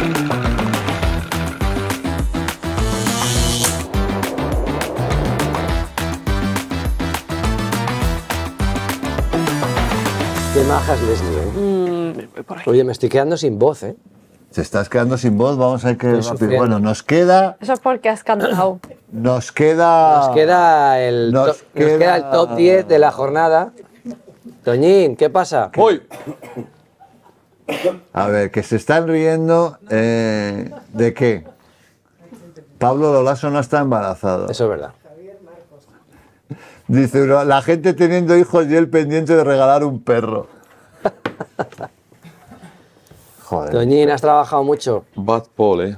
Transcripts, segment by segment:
Qué majas Leslie, ¿eh? mm, Oye, me estoy quedando sin voz, ¿eh? Se estás quedando sin voz, vamos a ver qué... Bueno, nos queda... Eso es porque has cantado. Nos queda... Nos queda el, top 10 de la jornada. Toñín, ¿qué pasa? Voy. A ver, que se están riendo eh, de qué. Pablo Dolaso no está embarazado. Eso es verdad. Dice la gente teniendo hijos y él pendiente de regalar un perro. Joder. has trabajado mucho. Bad Paul, ¿eh?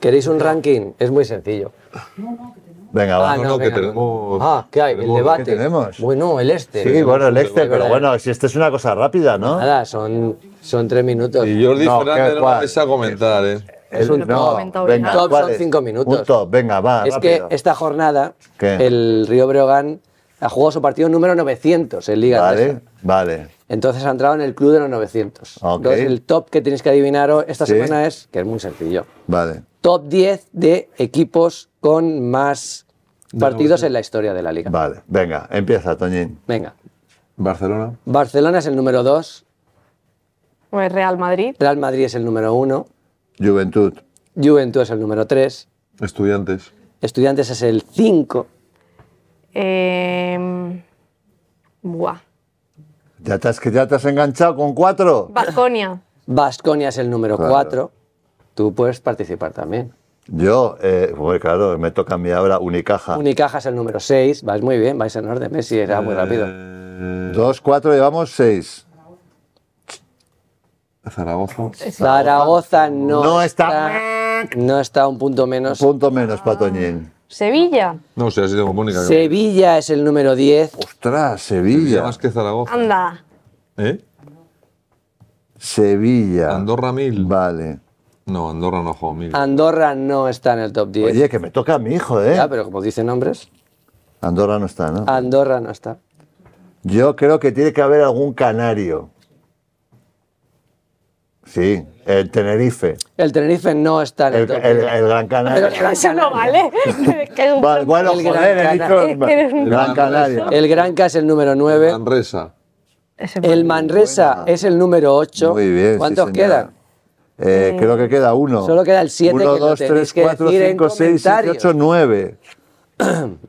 ¿Queréis un ranking? Es muy sencillo. No, no, Venga, ah, que tenemos. Ah, ¿qué hay? ¿El debate? Bueno, el este. Sí, bueno, el este, pero, bueno, si este es una cosa rápida, ¿no? Nada, son, son tres minutos. Y Jordi no, Fernández no a comentar, ¿eh? Es un no, top, son cinco minutos. Un top, venga, va. Es que esta jornada, el Río Breogán ha jugado su partido número 900 en Liga Vale, vale. Entonces ha entrado en el club de los 900. Entonces el top que tenéis que adivinar esta semana es, que es muy sencillo. Vale. Top 10 de equipos con más partidos en la historia de la liga. Vale, venga, empieza, Toñín. Venga. Barcelona. Barcelona es el número 2. Real Madrid. Real Madrid es el número 1. Juventud. Juventud es el número 3. Estudiantes. Estudiantes es el 5. Em, buah. ¿Ya te, has, ¿Ya te has enganchado con 4? Basconia Basconia es el número 4. Tú puedes participar también. Yo, eh, pues claro, me toca a mí ahora Unicaja. Unicaja es el número 6, vais muy bien, vais en orden, Messi, era muy rápido. 2, eh, 4, llevamos 6. Zaragoza. Zaragoza no, está, No está un punto menos. punto menos, Patoñín. Sevilla. No, sé, ha sido Mónica. Sevilla es el número 10. Ostras, Sevilla. más que Zaragoza. Anda. ¿Eh? Sevilla. Andorra 1000 Vale. No, Andorra no Andorra no está en el top 10. Oye, que me toca a mi hijo, ¿eh? Ya, pero como dicen nombres. Andorra no está, ¿no? Andorra no está. Yo creo que tiene que haber algún canario. Sí, el Tenerife. El Tenerife no está en el, top 10. El, Gran Canario. Pero eso no vale. bueno, el Gran Canario. el, Gran, Canario. El Gran Canario es el número 9. El Manresa, el Manresa es el número 8. Muy bien. ¿Cuántos quedan? Eh, mm. Creo que queda uno. Solo queda el 7. 1, 2, 3, 4, 5, 6, 7, 8, 9.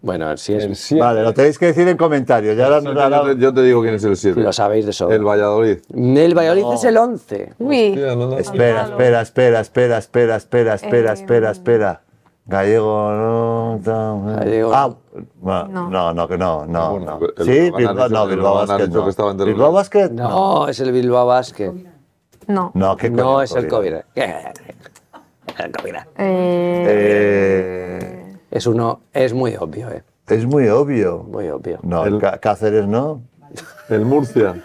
Bueno, El 7 Vale, lo tenéis que decir en comentarios. Ya no, yo, te, digo quién es el 7. Lo sabéis de sobra. El Valladolid. El Valladolid es el 11. No, espera, espera, espera, espera, espera, espera, espera, eh, espera, espera. Gallego no. Gallego. Ah, no, no, no, no. no, ah, ¿Sí? Bilbao, no, Bilbao Basket. No. ¿Bilbao Basket? No, es el Bilbao Basket. No. No, es el COVID. El COVID. Eh, es uno, es muy obvio, eh. Es muy obvio. Muy obvio. No, el... Cáceres no. El Murcia.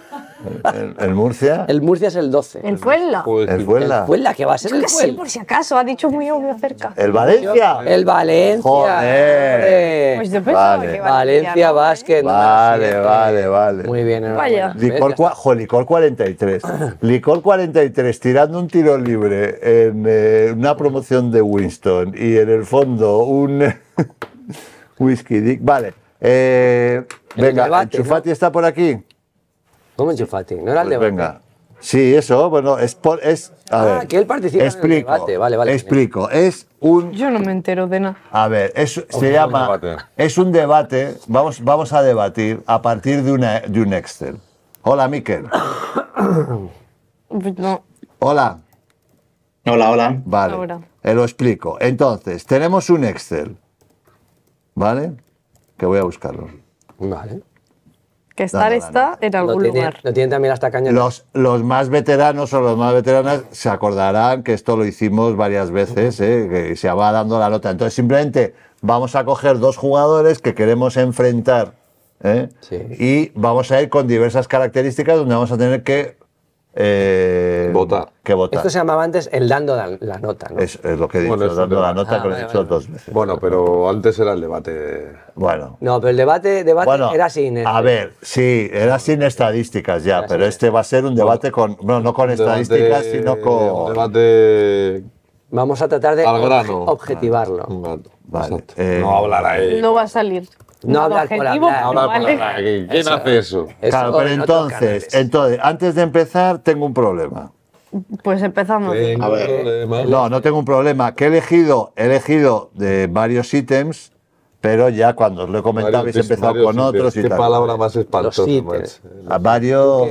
El, Murcia. El Murcia es el 12. El Puebla. El Puebla. El que va a ser el Sí, por si acaso, ha dicho muy cerca. ¿El Valencia? El Valencia. Joder. Pues yo Valencia Vasquez ¿eh? Vale, vale, vale. Muy bien. Vaya. Licor, 43. licor 43, tirando un tiro libre en eh, una promoción de Winston y en el fondo un whisky dick. Vale. Eh, venga, el Chufati está por aquí. ¿Cómo Fati? No era pues Venga. Sí, eso, bueno, es por, es ah, que él participa explico, en el debate, vale, vale. Explico, es un Yo no me entero de nada. A ver, es, se llama es un debate, vamos vamos a debatir a partir de una de un Excel. Hola, Miquel. Pues no. Hola. Hola, hola. Vale. Te lo explico. Entonces, tenemos un Excel. ¿Vale? Que voy a buscarlo. Vale estar está en algún lugar. hasta Los, más veteranos o los más veteranas se acordarán que esto lo hicimos varias veces, ¿eh? que se va dando la nota. Entonces, simplemente vamos a coger dos jugadores que queremos enfrentar ¿eh? y vamos a ir con diversas características donde vamos a tener que eh, votar. que Esto se llamaba antes el dando la, nota, Es, lo que he dicho, dando la nota, ah, con que dos veces. Bueno, pero antes era el debate. Bueno. No, pero el debate, debate era sin. Este. A ver, sí, era sin estadísticas ya, pero este va a ser un debate con. Bueno, no con estadísticas, sino con. Un debate. Vamos a tratar de objetivarlo. Vale, eh, no hablará No va a salir. No hablar por hablar. No ¿Quién hace eso? claro, pero entonces, entonces, antes de empezar, tengo un problema. Pues empezamos. no, no tengo un problema. Que he elegido, he elegido de varios ítems pero ya cuando os lo he comentado habéis empezado con otros y qué tal. Qué palabra más espantosa. A varios,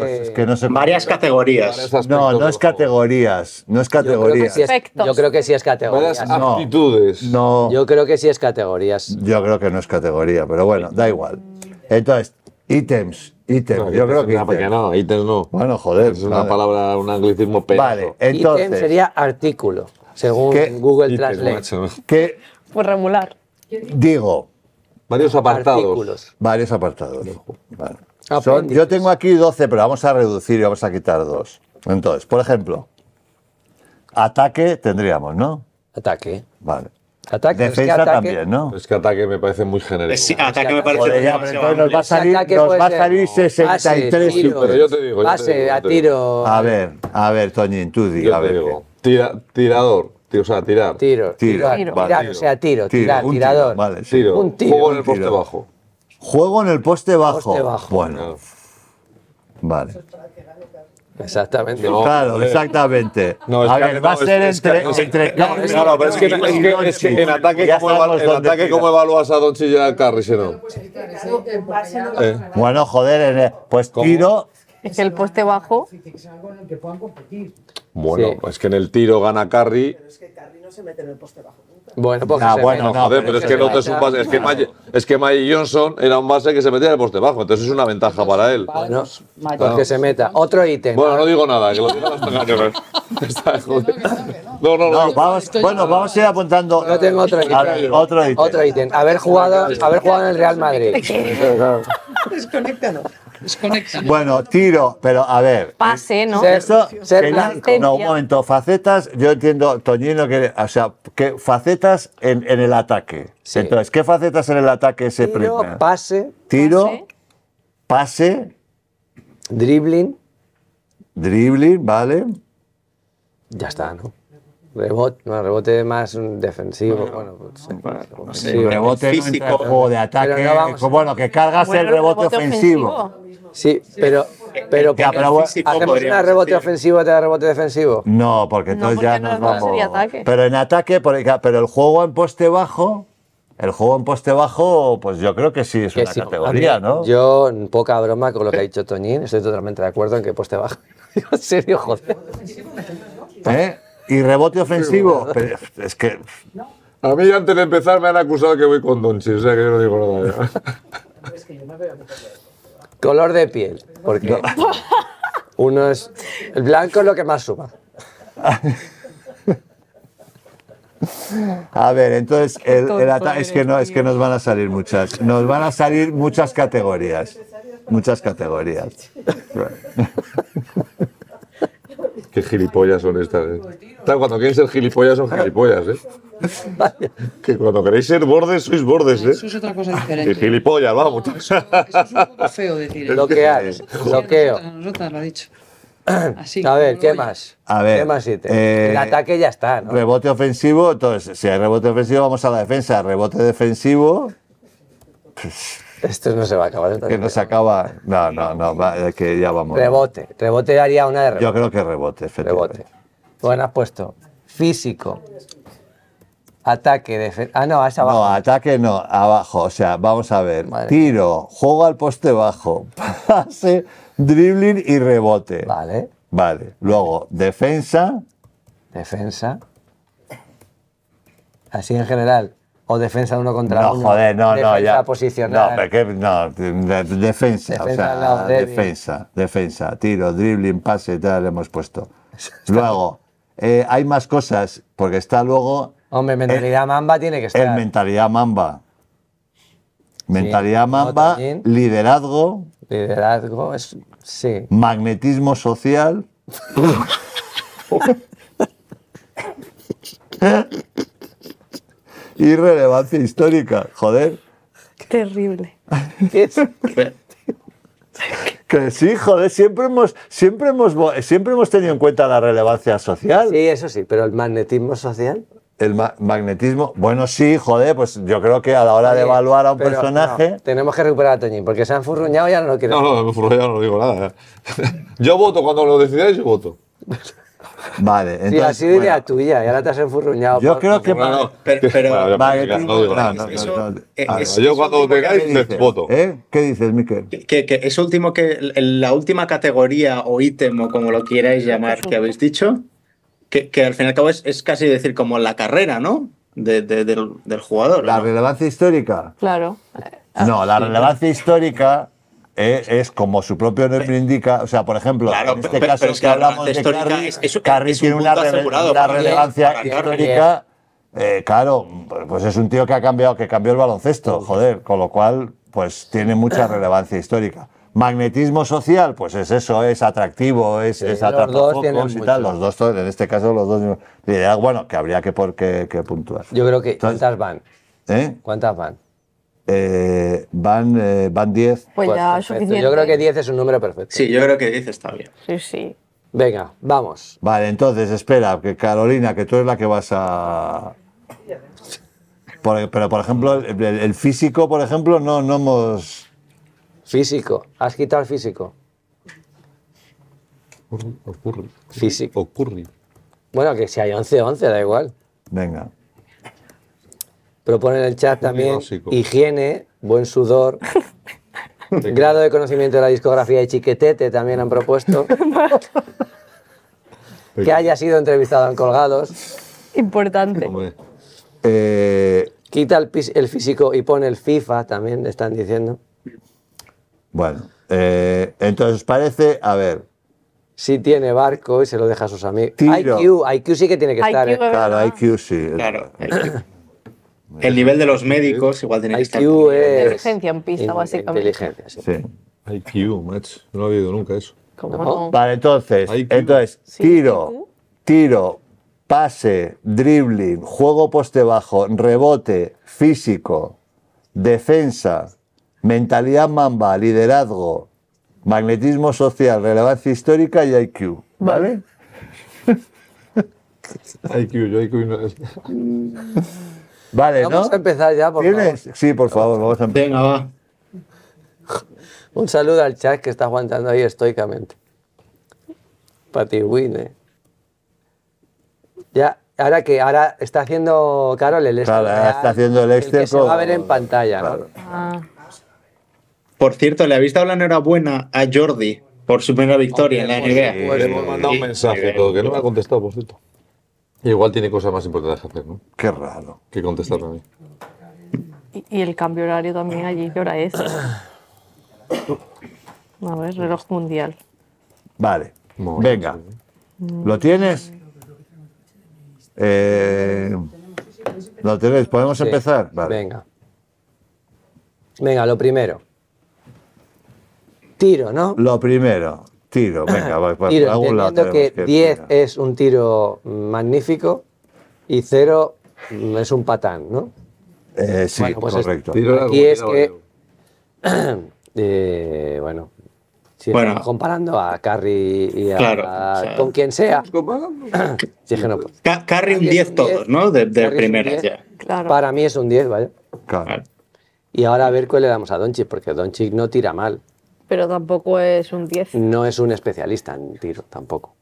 varias categorías. No, no es categorías, no es categorías. Yo creo que sí es, yo creo que sí es categorías. no, Yo creo que sí es categorías. Yo creo que no es categoría, pero bueno, da igual. Entonces, ítems, ítems. yo creo que ítems. no, ítems no. Bueno, joder. Es una palabra, un anglicismo peor. Vale, entonces. sería artículo, según Google Translate. ¿Qué? Por pues Digo Varios apartados. Varios apartados. yo tengo aquí 12, pero vamos a reducir y vamos a quitar dos. Entonces, por ejemplo, ataque tendríamos, ¿no? Ataque. Vale. Ataque, Defensa también, ¿no? Es que ataque me parece muy general. Sí, ataque me parece muy nos va a salir, nos va a salir 63 Pero yo te digo, a tiro. A ver, a ver, Toñín, tú di, a ver. Digo, tirador o sea, tirar. Tiro, tiro, tiro, vale, tirar, tiro. o sea, tiro, tirar, un tirador. Vale, tiro. Un tiro. Juego en el poste bajo. Juego en el poste bajo. Poste bajo. Bueno. Vale. Exactamente. No, claro, eh. exactamente. No, es a ver, va a ser entre. no, no, pero es que, es que, es que en ataque, ¿cómo, evalu, en ataque ¿cómo evalúas a Don Chillo y a Carri? Si no? Eh. Bueno, joder, pues ¿Cómo? tiro. Es que el poste bajo. Bueno, es que en el tiro gana Carry. Pero es que Carry no se mete en el poste bajo. Bueno, pues nah, bueno, joder, pero, es que no es es que May Johnson era un base que se metía en el poste bajo, entonces es una ventaja para él. Bueno, porque pues se meta. Otro ítem. Bueno, no digo nada, que lo que No, no, no. bueno, vamos a ir apuntando. No tengo otro ítem. otro ítem. Haber jugado, haber jugado en el Real Madrid. Desconéctalo. Bueno, tiro, pero a ver. Pase, ¿no? No, un momento, facetas, yo entiendo, Toñino, que, o sea, que facetas en, el ataque. Entonces, ¿qué facetas en el ataque se tiro, Pase. Tiro, pase, pase dribbling. Dribbling, vale. Ya está, ¿no? Rebote, rebote más defensivo. Bueno, pues, eh, rebote físico o de ataque. bueno, que cargas el rebote, ofensivo. Sí, pero. Eh, pero ¿Hacemos un rebote ofensivo da rebote defensivo? No, porque entonces ya nos vamos. Pero en ataque, pero el juego en poste bajo. El juego en poste bajo, pues yo creo que sí es una categoría, ¿no? Yo, poca broma con lo que ha dicho Toñín, estoy totalmente de acuerdo en que poste bajo. en serio, joder. ¿Eh? Y rebote ofensivo. es que. A mí antes de empezar me han acusado que voy con Donchi, o sea que yo no digo nada. Color de piel, porque uno es. El blanco es lo que más suma. A ver, entonces es que no es que nos van a salir muchas, nos van a salir muchas categorías, muchas categorías. gilipollas son estas, eh. cuando queréis ser gilipollas son gilipollas, ¿eh? que cuando queréis ser bordes, sois bordes, ¿eh? Eso es otra cosa diferente. gilipollas, vamos. eso, es un poco feo decir. lo ha dicho. Así, a ver, ¿qué más? A ver, ¿qué más El eh, ataque ya está, ¿no? Rebote ofensivo, entonces, si hay rebote ofensivo, vamos a la defensa. Rebote defensivo. Pues, esto no se va a acabar. que no se acaba. No, no, no, eh, que ya vamos. Rebote. Rebote daría una de Yo creo que rebote, Rebote. Bueno, has puesto físico. Ataque, Ah, no, es abajo. No, ataque no, abajo. O sea, vamos a ver. Tiro, juego al poste bajo, pase, dribbling y rebote. Vale. Vale. Luego, defensa. Defensa. Así en general o defensa uno contra no, Joder, no, no, ya. No, no, defensa, defensa, o sea, defensa, defensa, tiro, dribbling, pase, tal, lo hemos puesto. Luego, eh, hay más cosas, porque está luego. Hombre, mentalidad mamba tiene que estar. El mentalidad mamba. Mentalidad mamba, liderazgo. Liderazgo, es, sí. Magnetismo social. Irrelevancia histórica, joder. Terrible. que sí, joder, siempre hemos, siempre, hemos, siempre hemos tenido en cuenta la relevancia social. Sí, eso sí, pero el magnetismo social. El magnetismo, bueno, sí, joder, pues yo creo que a la hora de evaluar a un personaje. tenemos que recuperar a Toñín, porque se han furruñado ya no lo quieren. No, no, me ya no digo nada. ¿eh? yo voto cuando lo decidáis, yo voto. Vale, entonces. Sí, así bueno. idea tuya, y ahora te has enfurruñado. Yo creo que. No, no, pero. Eh, yo cuando tengáis me voto. ¿Eh? ¿Qué dices, Miquel? Que, es último que. La última categoría o ítem o como lo quieráis llamar pues, que habéis dicho, que, al fin y al cabo es, casi decir como la carrera, ¿no? De, del, jugador. La relevancia histórica. Claro. No, la relevancia histórica eh, es como su propio nombre indica, o sea, por ejemplo, en este caso es que hablamos de tiene una, relevancia histórica. Eh, claro, pues, pues es un tío que ha cambiado, que cambió el baloncesto, joder, con lo cual, pues tiene mucha relevancia histórica. Magnetismo social, pues es eso, es atractivo, es, atractivo, es dos Los dos, en este caso, los dos. Bueno, que habría que, por, qué puntuar. Yo creo que. ¿Cuántas van? ¿Eh? ¿Cuántas van? Eh, van 10. Eh, diez. pues Yo creo que 10 es un número perfecto. Sí, yo creo que 10 está bien. Sí, sí. Venga, vamos. Vale, entonces, espera, que Carolina, que tú eres la que vas a. pero, por ejemplo, el, físico, por ejemplo, no, no hemos. Físico. ¿Has quitado el físico? Ocurre. Físico. Ocurre. Bueno, que si hay 11-11, da igual. Venga. Propone en el chat también higiene, buen sudor, grado de conocimiento de la discografía y Chiquetete también han propuesto. que haya sido entrevistado en Colgados. Importante. Eh, Quita el, el, físico y pone el FIFA también, le están diciendo. Bueno, eh, entonces parece, a ver, Si tiene barco y se lo deja a sus amigos. IQ, IQ sí que tiene que estar. ¿eh? Claro, IQ sí. El nivel de los médicos igual tiene IQ es. Inteligencia en pista, Inteligencia, sí. IQ, match No ha habido nunca eso. Vale, entonces, entonces tiro, tiro, pase, dribbling, juego poste bajo, rebote, físico, defensa, mentalidad mamba, liderazgo, magnetismo social, relevancia histórica y IQ. ¿Vale? IQ, yo IQ no. Vale, vamos ¿no? Vamos a empezar ya, por ¿Tienes? favor. Sí, por favor, vamos a empezar. Venga, va. Un saludo al chat que está aguantando ahí estoicamente. Pati ¿eh? Ya, ahora que ahora está haciendo Carol el Excel. Este, claro, está haciendo el Excel. Este se va a ver en pantalla. Claro. Ah. Por cierto, le habéis dado la enhorabuena a Jordi por su primera victoria en la NBA. le hemos mandado un mensaje, que no me ha contestado, por cierto. Igual tiene cosas más importantes que hacer, ¿no? Qué raro. Que contestar también. Y, el cambio horario también allí, ¿qué hora es? A ver, reloj mundial. Vale, venga. ¿Lo tienes? Eh, ¿Lo tenéis? ¿Podemos empezar? Vale. Venga. Venga, lo primero. Tiro, ¿no? Lo primero. Tiro, venga, va, va tiro, hago la que, que 10 es un tiro magnífico y 0 es un patán, ¿no? Eh, sí, pues correcto. y aquí es que. eh, bueno, si comparando a Carry y a, claro, con quien sea. sí, que no, pues". Carry un 10 todos, ¿no? De, primera ya. Para mí es un 10, ¿vale? Claro. Y ahora a ver cuál le damos a Donchik porque Donchik no tira mal. Pero tampoco es un 10. No es un especialista en tiro, tampoco.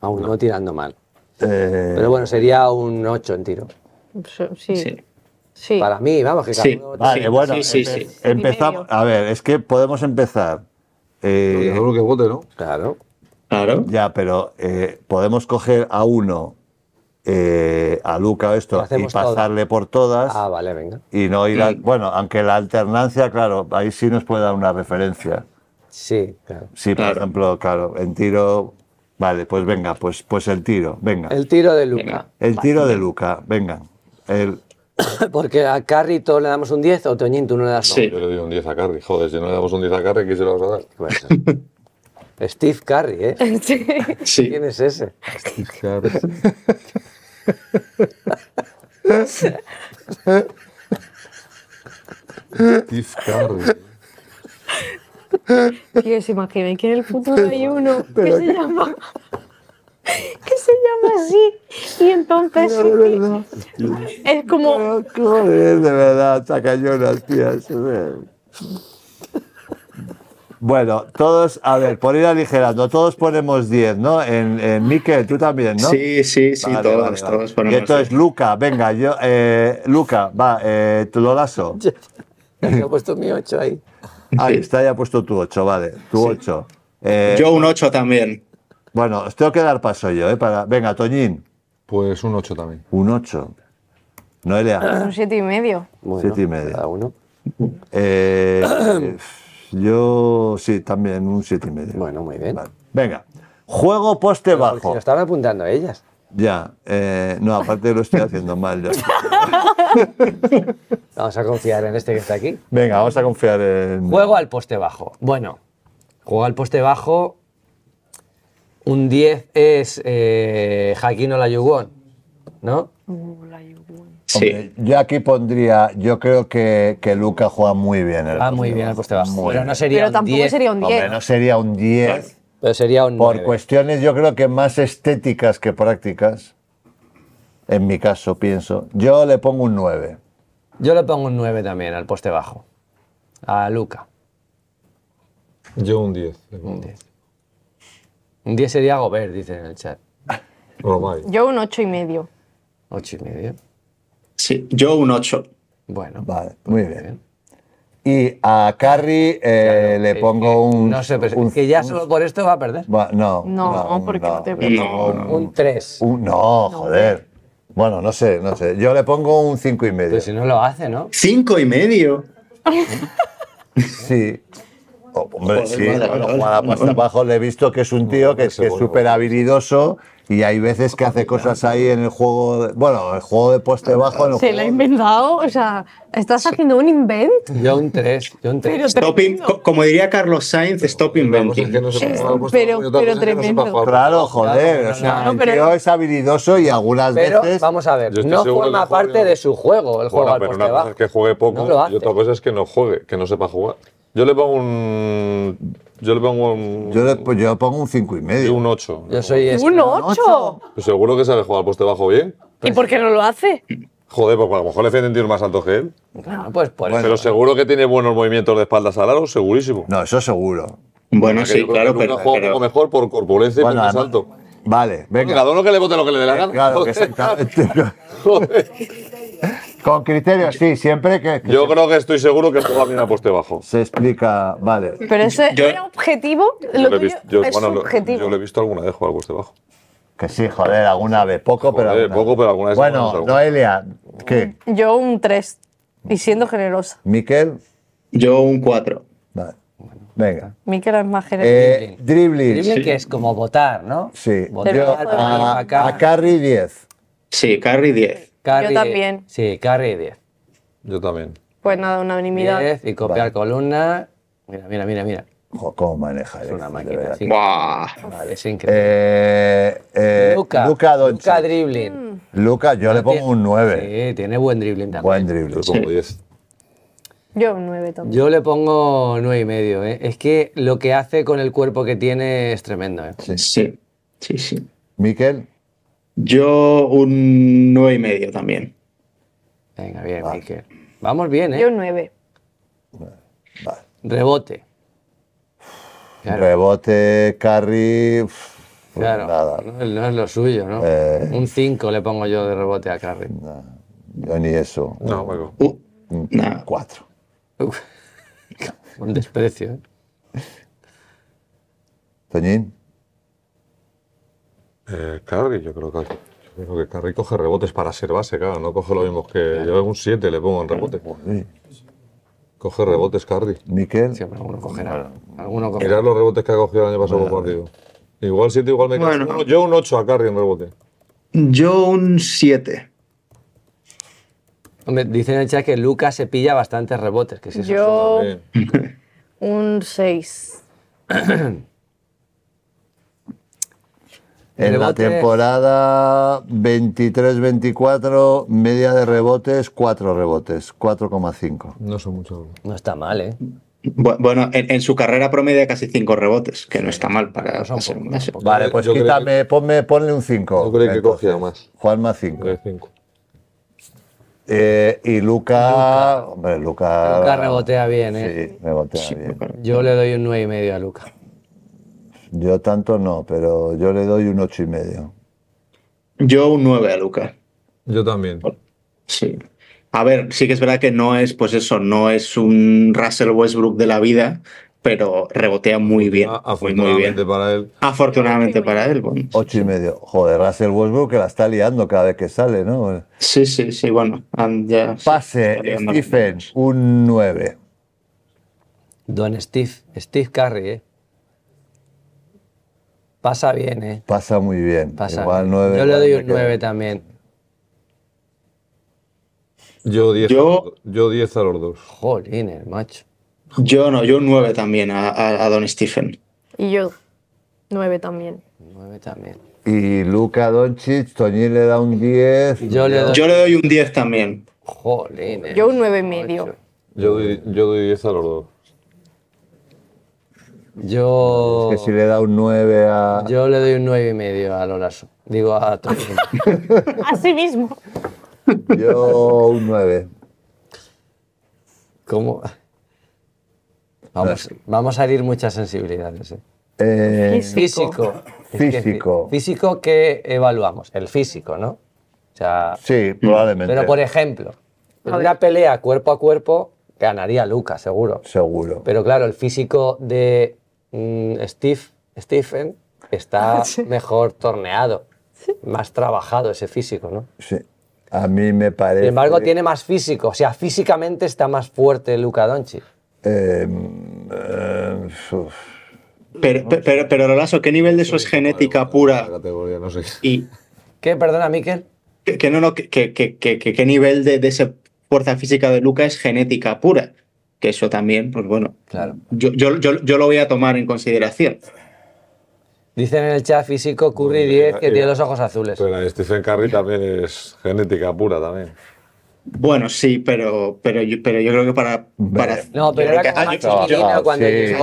Aún no, tirando mal. Eh. Pero bueno, sería un 8 en tiro. Sí. sí. Para mí, vamos, que sí. Vale, bueno, empezamos. A ver, es que podemos empezar. Eh, lo que vote, ¿no? Claro. Claro. Ya, pero eh, podemos coger a uno eh, a Luca esto y pasarle por todas. Ah, vale, venga. Y no ir a, Bueno, aunque la alternancia, claro, ahí sí nos puede dar una referencia. Sí, claro. Sí, por ejemplo, claro, en tiro. Vale, pues venga, pues, pues el tiro, venga. El tiro de Luca. El tiro de Luca, venga. El, porque a Carry todos le damos un 10 o Toñín tú no le das un sí. Yo le doy un 10 a Carry. Joder, si no le damos un 10 a Carry, ¿qué se lo vas a dar? Pues, eh, Steve Carry, ¿eh? Sí. ¿Quién es ese? Steve Carry. Discardo. Dios, imaginen que en el futuro hay uno que se llama que se llama así y entonces es como joder, de verdad, las tías. Bueno, todos, a ver, por ir aligerando, todos ponemos 10, ¿no? En, en Miquel, tú también, ¿no? Sí, sí, sí, todos, todos ponemos. Y entonces, Luca, venga, yo, eh, Luca, va, eh, tu lolazo. Yo, he puesto mi 8 ahí. Ahí está, ya he puesto tu 8, vale, tu 8. Eh, yo un 8 también. Bueno, os tengo que dar paso yo, ¿eh? Venga, Toñín. Pues un 8 también. Un 8. Noelia. Un 7 y medio. 7 y medio. Cada uno. Eh. eh yo sí, también un 7 y medio. Bueno, muy bien. Venga, juego poste bajo. lo estaban apuntando ellas. Ya, eh, no, aparte lo estoy haciendo mal. vamos a confiar en este que está aquí. Venga, vamos a confiar en. Juego al poste bajo. Bueno, juego al poste bajo. Un 10 es eh, Jaquino Layugón ¿no? Uh, yo aquí pondría, yo creo que, que Luca juega muy bien. El ah, muy bien, el pues Coste Pero, no sería Pero tampoco sería un 10. No sería un 10. Pero sería un Por cuestiones, yo creo que más estéticas que prácticas, en mi caso, pienso. Yo le pongo un 9. Yo le pongo un 9 también al poste bajo. A Luca. Yo un 10. Un 10. Un 10 sería Gobert, dicen en el chat. Yo un 8 y medio. 8 y medio. Sí, yo un 8. Bueno. Vale, muy bien. Y a Carrie eh, le pongo un. No sé, pero que ya solo por esto va a perder. no. No, porque no, te Un 3. Un, no, joder. Bueno, no sé, no sé. Yo le pongo un 5 y medio. Pero pues si no lo hace, ¿no? ¿Cinco y medio? sí. Oh, hombre, joder, sí. jugada pues, abajo le he visto que es un tío que, que es súper habilidoso y hay veces que hace cosas ahí en el juego, de, bueno, el juego de poste bajo. Se lo ha inventado, o sea, estás haciendo un invent. Yo un tres. yo un tres. como diría Carlos Sainz, stop inventing. Pero, pero, pero tremendo. Claro, joder, o sea, tío es habilidoso y algunas pero, veces... vamos a ver, no forma parte de su juego el juego de pero una cosa es que juegue poco y otra cosa es que no juegue, que no sepa jugar. Yo le pongo un yo le pongo un. Yo, le, pues pongo un 5 y medio. Un 8. Yo soy ¿Un 8? Este. Pues seguro que sabe jugar al te bajo bien. ¿Y por qué no lo hace? Joder, porque a lo mejor le defienden tiros más altos que él. Claro, pues por Pero seguro que tiene buenos movimientos de espaldas a largo, segurísimo. No, eso seguro. Bueno, sí, claro, pero. Juega pero... un mejor por corpulencia y por más alto. Vale, venga. Cada uno que le vote lo que le dé la eh, gana. Claro, que se, Joder. Con criterio, sí, siempre que. Yo creo que estoy seguro que juega va bien a poste bajo. Se explica, vale. Pero ese objetivo. Lo yo, es yo lo he visto alguna vez jugar puesto poste bajo. Que sí, joder, alguna vez, poco, pero. Alguna. poco, pero alguna vez. Bueno, Noelia, ¿qué? Yo un 3, y siendo generosa. Miquel. Yo un 4. Vale. Venga. Miquel es más generoso. Eh, dribbling. Dribbling que es como votar, ¿no? Sí. a, a Carry 10. Sí, Carry 10. Yo también. Sí, carry 10. Yo también. Pues nada, unanimidad. 10 y copiar columna. Mira, mira, mira, mira. ¿Cómo maneja Es una máquina. Vale, es increíble. Eh, eh, Luca, Luca Luca dribbling. Mm. Luca, yo le pongo un 9. Sí, tiene buen dribbling también. Buen dribbling. Yo como 10. Yo un 9 también. Yo le pongo 9 y medio. ¿eh? Es que lo que hace con el cuerpo que tiene es tremendo. ¿eh? Sí, sí, sí. Miquel, yo un nueve y medio también. Venga, bien, vale. Vamos bien, ¿eh? Yo un 9. Vale. Rebote. Rebote, carry. Pues claro, nada. No, es lo suyo, ¿no? Eh, un 5 le pongo yo de rebote a carry. yo ni eso. No, juego. Uh, un 4. un desprecio, ¿eh? Toñín. Eh, yo creo, que, yo creo que coge rebotes para ser base, claro, no coge lo mismo que yo un 7 le pongo en rebote. Pues coge rebotes Carry. Miquel. Siempre alguno cogerá. Alguno cogerá. Mirad los rebotes que ha cogido el año pasado por partido. Igual 7, igual me bueno. yo un 8 a Carry en rebote. Yo un 7. Hombre, dicen en el chat que Lucas se pilla bastantes rebotes. Que si Yo un 6. En la temporada 23-24, media de rebotes, 4 rebotes, 4,5. No son muchos. No está mal, ¿eh? Bueno, en, en, su carrera promedia casi 5 rebotes, que no está mal para pues Vale, pues quítame, ponme, ponle un 5. Yo creo que cogía más. Juan más 5. Eh, y Luca, Luca, hombre, Luca. rebotea bien, ¿eh? Sí, rebotea bien. Yo le doy un 9,5 a Luca. Yo tanto no, pero yo le doy un ocho y medio. Yo un 9 a Lucas. Yo también. Sí. A ver, sí que es verdad que no es, pues eso, no es un Russell Westbrook de la vida, pero rebotea muy bien. Ah, afortunadamente para él. Afortunadamente para él. Bueno. Ocho y medio. Joder, Russell Westbrook que la está liando cada vez que sale, ¿no? Sí, sí, sí, bueno. Ya, Pase, Stephen, un 9. Don Steve, Steve Curry, ¿eh? Pasa bien, ¿eh? Pasa muy bien. Igual 9. Yo le doy un 9 también. Yo 10 yo, yo a los dos. Jolín, el eh, macho. Yo no, yo un 9 también a, a, Don Stephen. Y yo 9 también. 9 también. Y Luca Doncic, Toñín le da un 10. Yo le doy, un 10 también. Jolín. Eh, yo un 9 y medio. Yo doy, yo doy 10 a los dos. Yo. Es que si le da un 9 a. Yo le doy un 9 y medio a Digo a Así mismo. Yo un 9. ¿Cómo? Vamos, vamos a herir muchas sensibilidades. Eh. Eh, físico. Físico. Físico. que evaluamos. El físico, ¿no? sí, probablemente. Pero por ejemplo, en una pelea cuerpo a cuerpo ganaría Lucas, seguro. Seguro. Pero claro, el físico de Mm, Steve, Stephen está mejor torneado, más trabajado ese físico, ¿no? Sí. A mí me parece. Sin embargo, tiene más físico, o sea, físicamente está más fuerte Luca Doncic. Em, eh, pero, pero, pero, ¿qué nivel de eso es genética pura? y, ¿Qué? Perdona, Miquel. Que, no, no, que, que, qué nivel de, de esa fuerza física de Luca es genética pura que eso también, pues bueno, claro. yo, yo, yo, lo voy a tomar en consideración. Dicen en el chat físico Curry 10 que tiene los ojos azules. Pero Stephen Curry también es genética pura también. Bueno, sí, pero, pero, yo, pero yo creo que para. no, pero yo, creo que,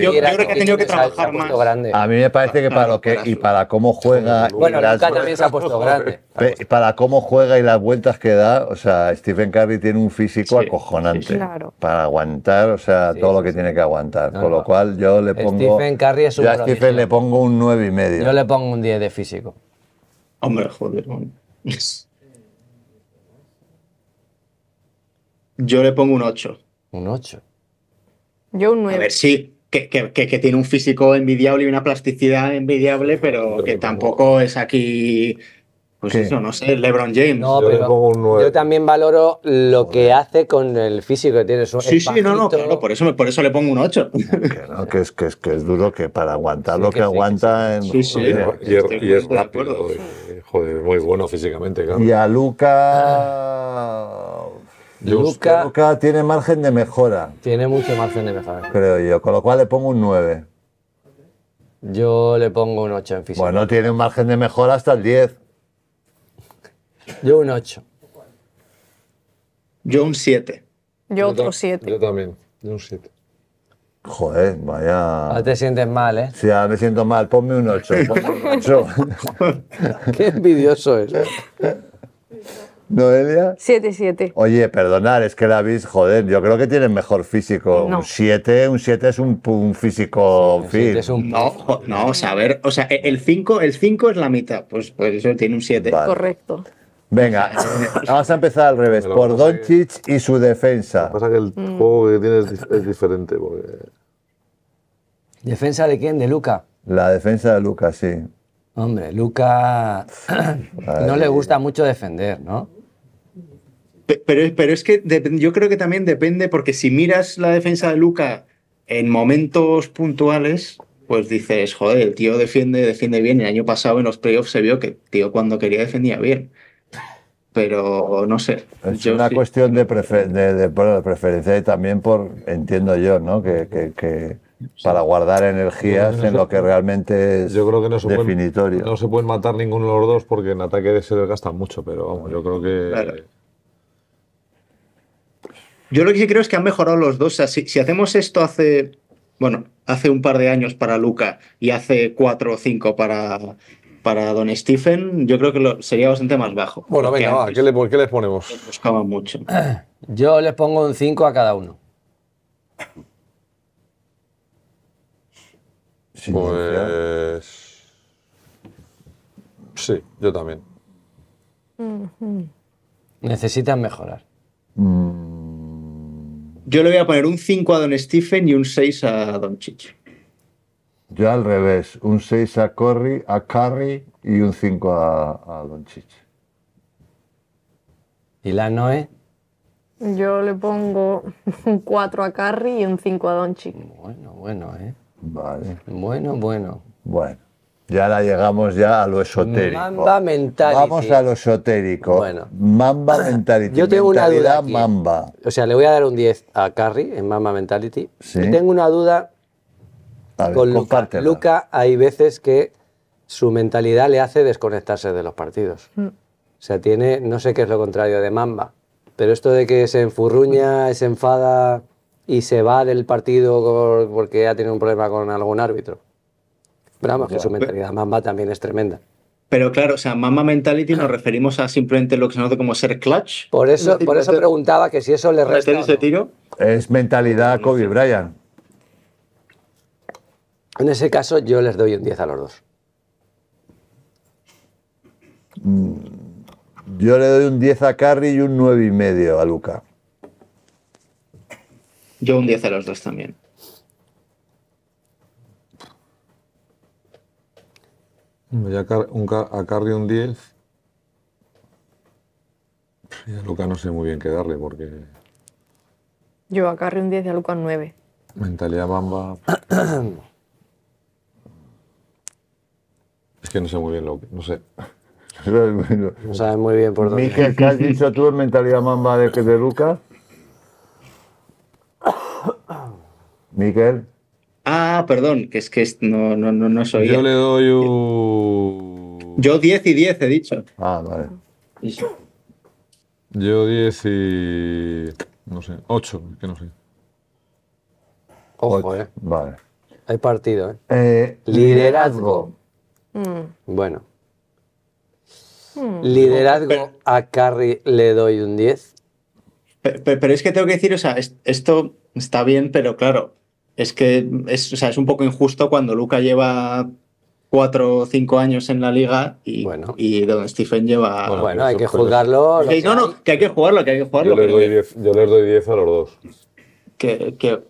yo, creo que ha tenido que trabajar más. A mí me parece que para lo que. Y para cómo juega. Bueno, nunca también se ha puesto grande. Para cómo juega y las vueltas que da, o sea, Stephen Curry tiene un físico acojonante. Para aguantar, o sea, todo lo que tiene que aguantar. Con lo cual yo le pongo. Stephen Curry es un. Yo a Stephen le pongo un y medio Yo le pongo un 10 de físico. Hombre, joder, hombre. Yo le pongo un 8. Un 8. Yo un 9. A ver, sí, que, tiene un físico envidiable y una plasticidad envidiable, pero que tampoco es aquí pues eso, no sé, LeBron James. No, yo, yo también valoro lo que hace con el físico que tiene. Su sí, sí, no, no, por eso, por eso le pongo un 8. Que, es, que, es, duro que para aguantar lo que, aguanta. sí, y, y, es, muy bueno físicamente, claro. Y a Luca. Ah. Luca, tiene margen de mejora. Tiene mucho margen de mejora. Creo yo, con lo cual le pongo un 9. Yo le pongo un 8 en físico. Bueno, tiene un margen de mejora hasta el 10. Yo un 8. Yo un 7. Yo otro 7. Yo también, yo un 7. Joder, vaya. Ahora te sientes mal, ¿eh? Sí, ahora me siento mal. Ponme un 8. Ponme un 8. Qué envidioso es. Noelia. 7-7. Oye, perdonar, es que la joder, yo creo que tiene mejor físico. Un 7, un 7 es un, físico No, o sea, a ver, o sea, el 5 el es la mitad, pues por pues eso tiene un 7. Correcto. Venga, eh, vamos a empezar al revés, por Doncic y su defensa. Lo que pasa es que el mm. juego que tiene es, diferente. Porque... ¿Defensa de quién? ¿De Luca? La defensa de Luca, sí. Hombre, Luca no le gusta mucho defender, ¿no? Pero, pero es que yo creo que también depende, porque si miras la defensa de Luca en momentos puntuales, pues dices, joder, el tío defiende, defiende bien. El año pasado en los playoffs se vio que el tío cuando quería defendía bien. Pero no sé. Es una cuestión de, de, preferencia y también por, entiendo yo, ¿no? que, para guardar energías en lo que realmente es yo creo que no definitorio. no se pueden matar ninguno de los dos porque en ataque se desgastan mucho, pero vamos, yo creo que. Yo lo que sí creo es que han mejorado los dos. si, hacemos esto hace, bueno, hace un par de años para Luca y hace cuatro o cinco para, para Don Stephen, yo creo que lo, sería bastante más bajo. Bueno, venga, va, ¿qué, les ponemos? mucho. Yo les pongo un cinco a cada uno. pues... Sí, yo también. Necesitan mejorar. Mm. Yo le voy a poner un 5 a Don Stephen y un 6 a Don Chich. Yo al revés, un 6 a Curry, a Curry y un 5 a, Don Chich. ¿Y la Noé? Yo le pongo un 4 a Curry y un 5 a Don Chich. Bueno, bueno, ¿eh? Vale. Bueno, bueno. Bueno. Ya la llegamos ya a lo esotérico. Mamba mentality. Vamos a lo esotérico. Bueno. Mamba mentality. Yo tengo una duda. O sea, le voy a dar un 10 a Carrie en Mamba mentality. ¿Sí? Y tengo una duda con Luca. Luca. hay veces que su mentalidad le hace desconectarse de los partidos. Mm. O sea, tiene, no sé qué es lo contrario de Mamba, pero esto de que se enfurruña, se enfada, y se va del partido porque ha tenido un problema con algún árbitro. Pero vamos, que su mentalidad mamba también es tremenda. Pero claro, o sea, mamba mentality nos ah. referimos a simplemente lo que se conoce como ser clutch. Por eso, por eso preguntaba que si eso le resta. en ese tiro. Es mentalidad Kobe Bryant. En ese caso, yo les doy un 10 a los dos. Mm, yo le doy un 10 a Curry y un y medio a Luca. Yo un 10 a los dos también. Ya a Carry un 10. Y a Luca no sé muy bien qué darle porque. Yo a Carry un 10 y a Luca un 9. Mentalidad mamba... es que no sé muy bien lo que. No sé. no sabes muy bien por dónde. ¿qué has dicho tú en mentalidad mamba de, de Luca? Miguel. Ah, perdón, que es que no, no, soy. Yo le doy un. Yo 10 y 10 he dicho. Ah, vale. Yo 10 y. No sé, 8, que no sé. Ojo, eh. Vale. Hay partido, eh. eh liderazgo. Mm. Bueno. Mm. Liderazgo a Carrie le doy un 10. pero, es que tengo que decir, o sea, esto está bien, pero claro, es que es, o sea, es un poco injusto cuando Luca lleva cuatro o cinco años en la liga y, Don Stephen lleva. Bueno, hay que juzgarlo. Que, no, no, que hay que jugarlo, que hay que jugarlo. Yo les doy diez a los dos. Que, que,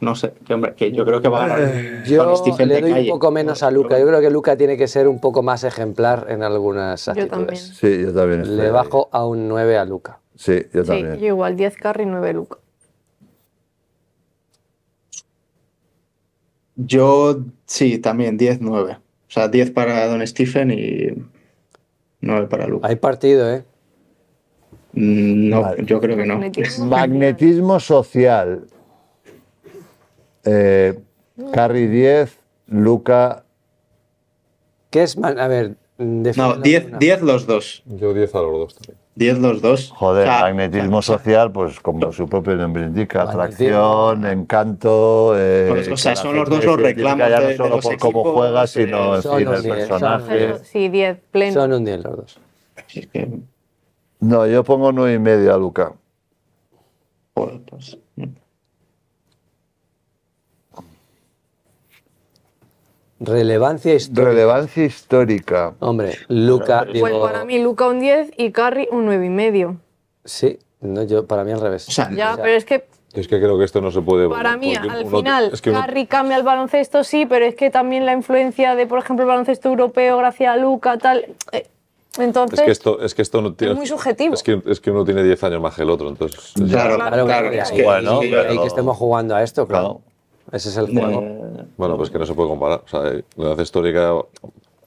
no sé, que, hombre, que yo creo que va a ganar. Eh, yo le doy un poco menos a Luca. Yo creo que Luca tiene que ser un poco más ejemplar en algunas actitudes. Yo también. Sí, yo también. Le bajo a un 9 a Luca. Sí, yo también. Sí, igual 10 Carry, 9 Luca. Yo sí, también 10-9. O sea, 10 para Don Stephen y 9 para Luca. Hay partido, ¿eh? Mm, no, yo creo que no. Magnetismo, social. Eh, Carry 10, Luca. ¿Qué es? A ver, no, 10 los dos. Yo 10 a los dos también. 10 los dos. Joder, o sea, magnetismo social, pues como su propio nombre indica, atracción, encanto. Eh, pues, o sea, son los dos los reclamos. Ya no solo los por cómo juega, eh, sino en fin, el personaje. Son, sí, 10 pleno. Son un 10 los dos. es que... No, yo pongo 9 y medio a Luca. Pues, pues, Relevancia histórica. Relevancia histórica. Hombre, Luca. Pues para mí, Luca un 10 y Carrie un medio Sí, no, yo, para mí al revés. O sea, ya, pero es que. Es que creo que esto no se puede. Para mí, al final, cambia el baloncesto, sí, pero es que también la influencia de, por ejemplo, el baloncesto europeo, gracias a Luca, tal. Eh, entonces, es que esto, es que esto no tiene, es muy subjetivo. Es que, es que uno tiene 10 años más que el otro, entonces. Claro, claro, claro, que estemos jugando a esto, claro. Ese es el juego. bueno, pues que no se puede comparar. O sea, la relevancia histórica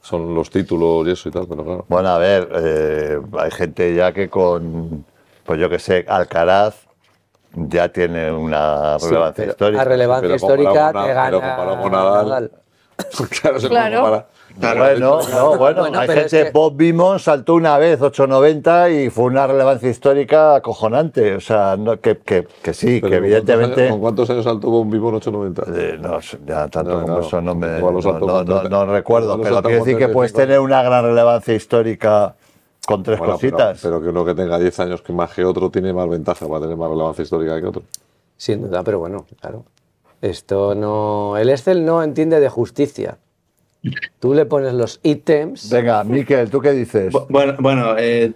son los títulos y eso y tal, pero claro. Bueno, a ver, eh, hay gente ya que con, pues yo que sé, Alcaraz ya tiene una relevancia histórica. La relevancia histórica gana. Nadal. claro, se claro bueno, bueno, hay gente, Bob Beamon saltó una vez 890 y fue una relevancia histórica acojonante, o sea, que, sí, que evidentemente... ¿Con cuántos años saltó Bob Beamon 890? Eh, no, ya tanto como recuerdo, pero quiero decir que puedes tener una gran relevancia histórica con tres cositas. Pero, que uno que tenga 10 años que más que otro tiene más ventaja, va tener más relevancia histórica que otro. Sin duda, pero bueno, claro. Esto no. El Excel no entiende de justicia. Tú le pones los ítems. Venga, Miquel, ¿tú qué dices? bueno, bueno eh,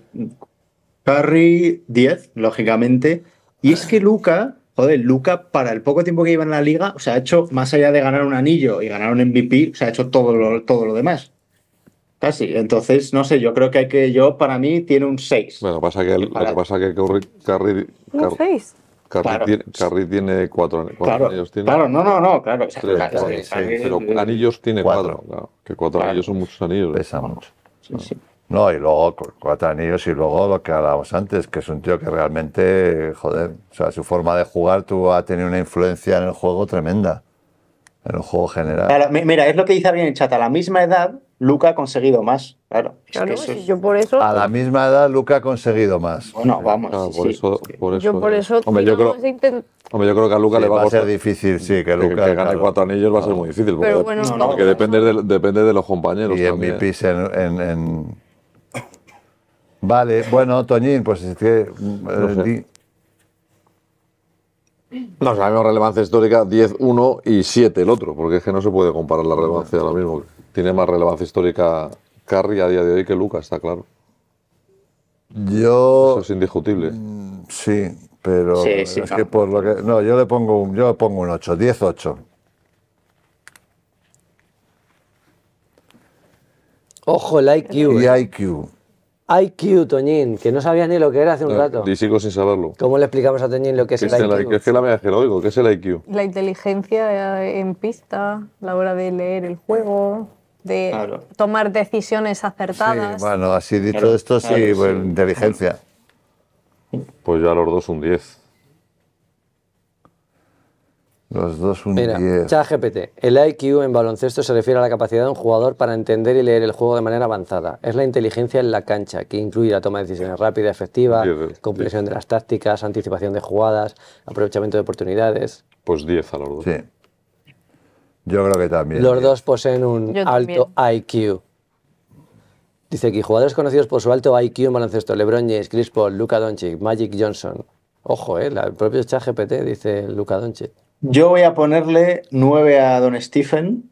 Curry 10, lógicamente. Y es que Luca, joder, Luca, para el poco tiempo que iba en la liga, o sea, ha hecho, más allá de ganar un anillo y ganar un MVP, o sea, ha hecho todo lo, todo lo demás. Casi. Entonces, no sé, yo creo que hay que. Yo, para mí, tiene un 6. Bueno, pasa que lo que pasa que Curry. ¿Un 6? Carri, tiene, cuatro, anillos Claro, no, no, no, claro. anillos tiene cuatro, que cuatro anillos son muchos anillos. Pesa mucho. no, y luego cuatro anillos y luego lo que hablábamos antes, que es un tío que realmente, joder, o sea, su forma de jugar tuvo ha tenido una influencia en el juego tremenda, en el juego general. mira, es lo que dice alguien en chat, a la misma edad Luca ha conseguido más, claro. A la misma edad Luca ha conseguido más. Bueno, vamos. yo por eso... Hombre, yo creo, yo creo que a Luca le va, a ser difícil, sí, que Luca... Que, gane cuatro anillos va a ser muy difícil, porque, Pero bueno, no, porque depende, de, depende de los compañeros. Y también. en, en, en... Vale, bueno, Toñín, pues es que... Eh, no, sabemos la misma relevancia histórica 10, 1 y 7 el otro, porque es que no se puede comparar la relevancia de lo mismo. Tiene más relevancia histórica Carrie a día de hoy que Lucas, está claro. Yo. Eso es indiscutible. Mm, sí, pero sí, es que por lo que. No, yo le pongo un, yo le pongo un 8, 10, 8. Ojo, el IQ. Eh. IQ. IQ, Toñín, que no sabía ni lo que era hace un ah, rato. Y sigo sin saberlo. ¿Cómo le explicamos a Toñín lo que es, el IQ? es que la verdad que lo oigo, ¿qué es el IQ? La inteligencia en pista, la hora de leer el juego, de tomar decisiones acertadas. Sí, bueno, así dicho esto, sí, bueno, inteligencia. Pues ya los dos un 10. Los dos un Mira, ChatGPT. El IQ en baloncesto se refiere a la capacidad de un jugador para entender y leer el juego de manera avanzada. Es la inteligencia en la cancha, que incluye la toma de decisiones rápida, efectiva, comprensión de las tácticas, anticipación de jugadas, aprovechamiento de oportunidades. Pues 10 a los dos. Sí. Yo creo que también. Los dos poseen un alto IQ. Dice aquí, jugadores conocidos por su alto IQ en baloncesto, LeBron James, Chris Paul, Luka Doncic, Magic Johnson. Ojo, eh, el propio ChatGPT dice Luca Doncic. Yo voy a ponerle 9 a Don Stephen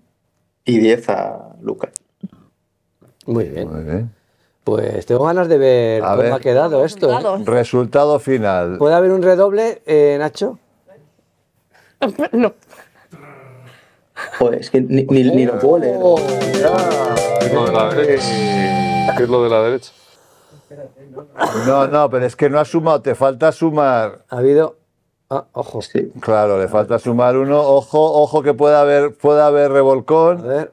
y 10 a Lucas. Muy bien. Pues tengo ganas de ver cómo ha quedado esto. ¿eh? Resultado final. ¿Puede haber un redoble, eh, Nacho? No. Pues es que ni, lo puedo leer. ¿Qué oh, es lo de la derecha? No, no, pero es que no ha sumado, te falta sumar. Ha habido Ah, ojo. Claro, le falta sumar uno. Ojo, ojo que pueda haber, puede haber revolcón. A ver.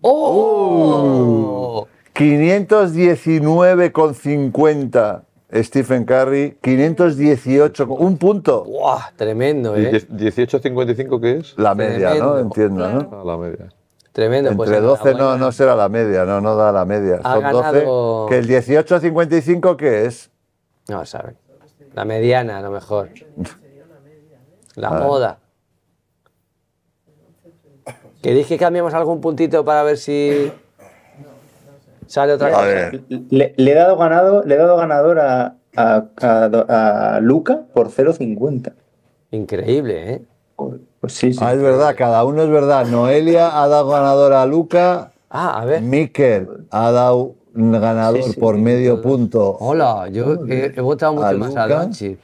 ¡Oh! Uh, 519,50 Stephen Curry. 518, un punto. ¡Wow! Tremendo, ¿eh? 18,55 qué es? La media, ¿no? Entiendo, ¿no? Ah, la media. Tremendo. Pues, Entre 12 no, no será la media, no, no da la media. Son 12. ¿Que el 18,55 qué es? No, saben. La mediana, a lo mejor. La moda. moda. ¿Queréis que cambiemos algún puntito para ver si sale otra cosa? Le, he dado ganado, le he dado ganador a, Luca por 0,50. Increíble, ¿eh? Pues sí, sí. Ah, es verdad, cada uno es verdad. Noelia ha dado ganador a Luca. Ah, a ver. Miquel ha dado ganador por medio punto. Hola, yo eh, he, votado mucho más a Doncic.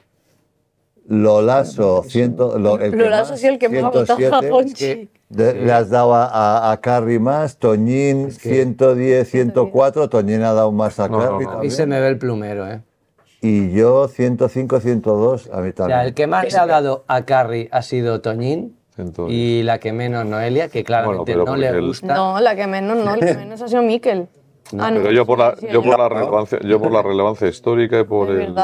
Lolaso ciento, el Lolazo más, sí el que más ha votado a Doncic. Le has dado a, Carry más, Toñín 110, 104, Toñín ha dado más a Carry. Carri. Y se me ve el plumero, ¿eh? Y yo 105, 102, a mí también. O sea, el que más le ha dado a Carri ha sido Toñín. Y la que menos Noelia, que claramente no le gusta. No, la que menos no, la que menos ha sido Miquel. Ah, yo por, la, yo, por la relevancia, yo por la relevancia histórica y por el...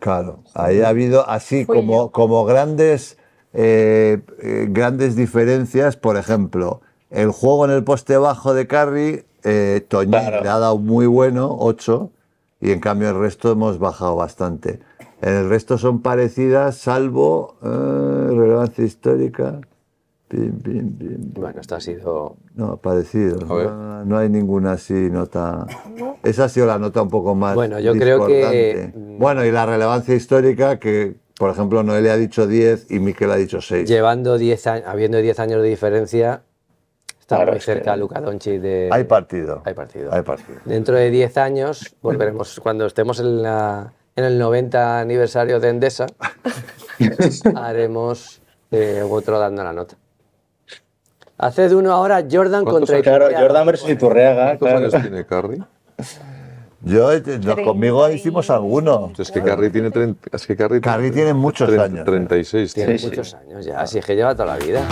Claro, ahí ha habido, así como, como grandes, eh, eh, grandes diferencias, por ejemplo, el juego en el poste bajo de Carry, eh, le ha dado muy bueno, 8, y en cambio el resto hemos bajado bastante. En el resto son parecidas, salvo eh, relevancia histórica. Bueno, esto ha sido no, parecido. No, hay ninguna así nota. Esa ha sido la nota un poco más. Bueno, yo creo que. Mm, bueno, y la relevancia histórica que, por ejemplo, le ha dicho 10 y Miquel ha dicho 6. Llevando 10 años, habiendo 10 años de diferencia, está muy cerca Luca Donchi de. Hay partido. Hay partido. Hay partido. Dentro de 10 años, volveremos, cuando estemos en, en el 90 aniversario de Endesa, haremos eh, otro dando la nota. Hace de una hora Jordan contra Iturriaga. Claro, Jordan versus Iturriaga. ¿Cuántos años tiene Curry? Yo, eh, conmigo hicimos alguno. Es que Curry tiene, es que tiene, tiene muchos años. 36. Tiene muchos años ya, así que lleva toda la vida.